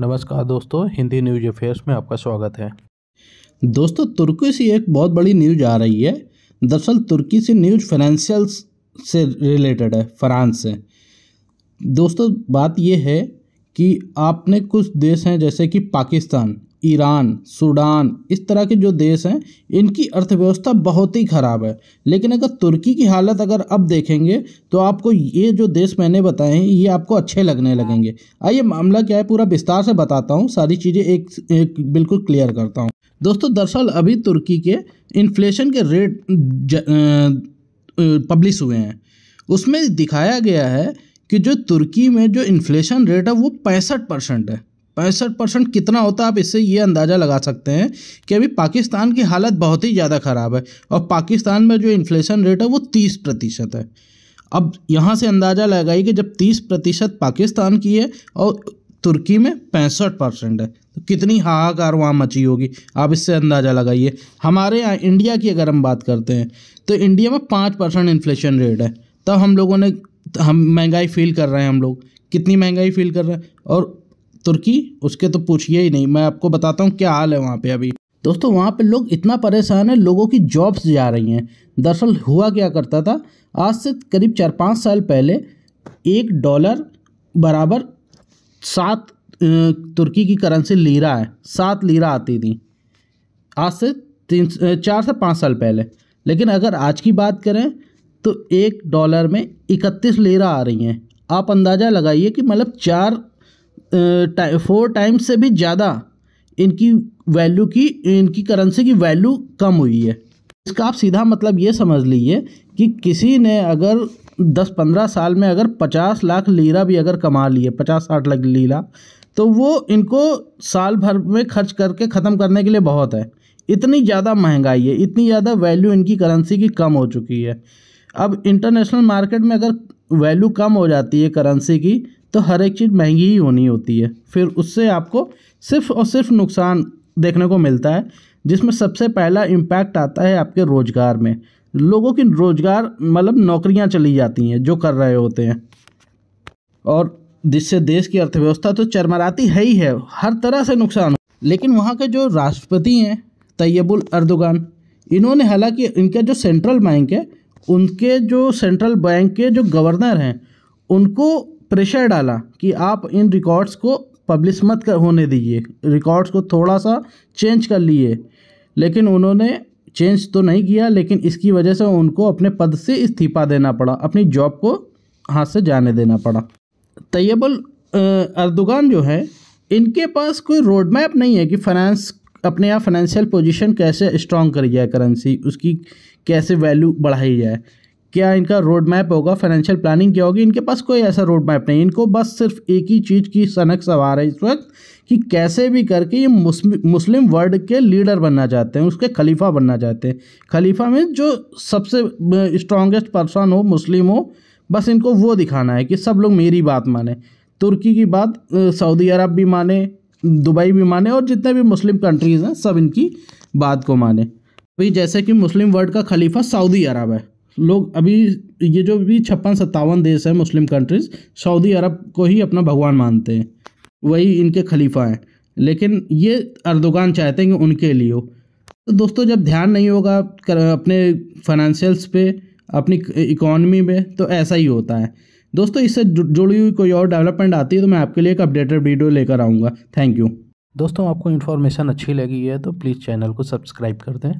नमस्कार दोस्तों Hindi news affairs में आपका स्वागत है दोस्तों तुर्की से एक बहुत बड़ी न्यूज आ रही है दरअसल तुर्की से न्यूज फाइनेंशियल से रिलेटेड है फ्रांस से दोस्तों बात यह है कि आपने कुछ देश हैं जैसे कि पाकिस्तान ईरान सूडान इस तरह के जो देश हैं इनकी अर्थव्यवस्था बहुत ही ख़राब है लेकिन अगर तुर्की की हालत अगर अब देखेंगे तो आपको ये जो देश मैंने बताए हैं ये आपको अच्छे लगने लगेंगे आइए मामला क्या है पूरा विस्तार से बताता हूँ सारी चीज़ें एक, एक बिल्कुल क्लियर करता हूँ दोस्तों दरअसल अभी तुर्की के इन्फ्लेशन के रेट पब्लिश हुए हैं उसमें दिखाया गया है कि जो तुर्की में जो इन्फ्लेशन रेट है वो पैंसठ परसेंट है पैंसठ परसेंट कितना होता है आप इससे ये अंदाज़ा लगा सकते हैं कि अभी पाकिस्तान की हालत बहुत ही ज़्यादा ख़राब है और पाकिस्तान में जो इन्फ्लेशन रेट है वो तीस प्रतिशत है अब यहाँ से अंदाज़ा लगाइए कि जब तीस प्रतिशत पाकिस्तान की है और तुर्की में पैंसठ परसेंट है तो कितनी हाहाकार वहाँ मची होगी आप इससे अंदाज़ा लगाइए हमारे यहाँ इंडिया की अगर हम बात करते हैं तो इंडिया में पाँच परसेंट इन्फ्लेशन रेट है तब हम लोगों ने हम महंगाई फील कर रहे हैं हम लोग कितनी महंगाई फील कर रहे हैं और तुर्की उसके तो पूछिए ही नहीं मैं आपको बताता हूँ क्या हाल है वहाँ पे अभी दोस्तों वहाँ पे लोग इतना परेशान है लोगों की जॉब्स जा रही हैं दरअसल हुआ क्या करता था आज से करीब चार पाँच साल पहले एक डॉलर बराबर सात तुर्की की करेंसी लीरा है सात लीरा आती थी आज से तीन चार से पाँच साल पहले लेकिन अगर आज की बात करें तो एक डॉलर में इकतीस लीरा आ रही हैं आप अंदाज़ा लगाइए कि मतलब चार फोर टाइम्स से भी ज़्यादा इनकी वैल्यू की इनकी करेंसी की वैल्यू कम हुई है इसका आप सीधा मतलब ये समझ लीजिए कि किसी ने अगर दस पंद्रह साल में अगर पचास लाख लीरा भी अगर कमा लिए पचास साठ लाख लीरा तो वो इनको साल भर में खर्च करके ख़त्म करने के लिए बहुत है इतनी ज़्यादा महंगाई है इतनी ज़्यादा वैल्यू इनकी करेंसी की कम हो चुकी है अब इंटरनेशनल मार्केट में अगर वैल्यू कम हो जाती है करेंसी की तो हर एक चीज़ महंगी ही होनी होती है फिर उससे आपको सिर्फ और सिर्फ नुकसान देखने को मिलता है जिसमें सबसे पहला इम्पैक्ट आता है आपके रोज़गार में लोगों की रोज़गार मतलब नौकरियां चली जाती हैं जो कर रहे होते हैं और जिससे देश की अर्थव्यवस्था तो चरमराती है ही है हर तरह से नुकसान लेकिन वहाँ के जो राष्ट्रपति हैं तैयबुल अर्दोगान इन्होंने हालांकि इनके जो सेंट्रल बैंक है उनके जो सेंट्रल बैंक के जो गवर्नर हैं उनको प्रेशर डाला कि आप इन रिकॉर्ड्स को पब्लिश मत कर होने दीजिए रिकॉर्ड्स को थोड़ा सा चेंज कर लिए लेकिन उन्होंने चेंज तो नहीं किया लेकिन इसकी वजह से उनको अपने पद से इस्तीफा देना पड़ा अपनी जॉब को हाथ से जाने देना पड़ा तैयबल अर्दुगान जो है इनके पास कोई रोड मैप नहीं है कि फाइनेंस अपने आप फाइनेंशियल पोजीशन कैसे स्ट्रॉन्ग करी जाए करेंसी उसकी कैसे वैल्यू बढ़ाई जाए क्या इनका रोड मैप होगा फाइनेंशियल प्लानिंग क्या होगी इनके पास कोई ऐसा रोड मैप नहीं इनको बस सिर्फ एक ही चीज़ की सनक सवार है इस वक्त कि कैसे भी करके ये मुस्लिम वर्ल्ड के लीडर बनना चाहते हैं उसके खलीफा बनना चाहते हैं खलीफा में जो सबसे स्ट्रॉन्गेस्ट पर्सन हो मुस्लिम हो बस इनको वो दिखाना है कि सब लोग मेरी बात माने तुर्की की बात सऊदी अरब भी माने दुबई भी माने और जितने भी मुस्लिम कंट्रीज़ हैं सब इनकी बात को माने भाई जैसे कि मुस्लिम वर्ल्ड का खलीफा सऊदी अरब है लोग अभी ये जो भी छप्पन सत्तावन देश हैं मुस्लिम कंट्रीज़ सऊदी अरब को ही अपना भगवान मानते हैं वही इनके खलीफा हैं लेकिन ये अर्दोगान चाहते हैं कि उनके लिए हो तो दोस्तों जब ध्यान नहीं होगा अपने फाइनेंशियल्स पे अपनी इकोनमी में तो ऐसा ही होता है दोस्तों इससे जुड़ी हुई कोई और डेवलपमेंट आती है तो मैं आपके लिए एक अपडेटेड वीडियो लेकर आऊँगा थैंक यू दोस्तों आपको इन्फॉर्मेशन अच्छी लगी है तो प्लीज़ चैनल को सब्सक्राइब कर दें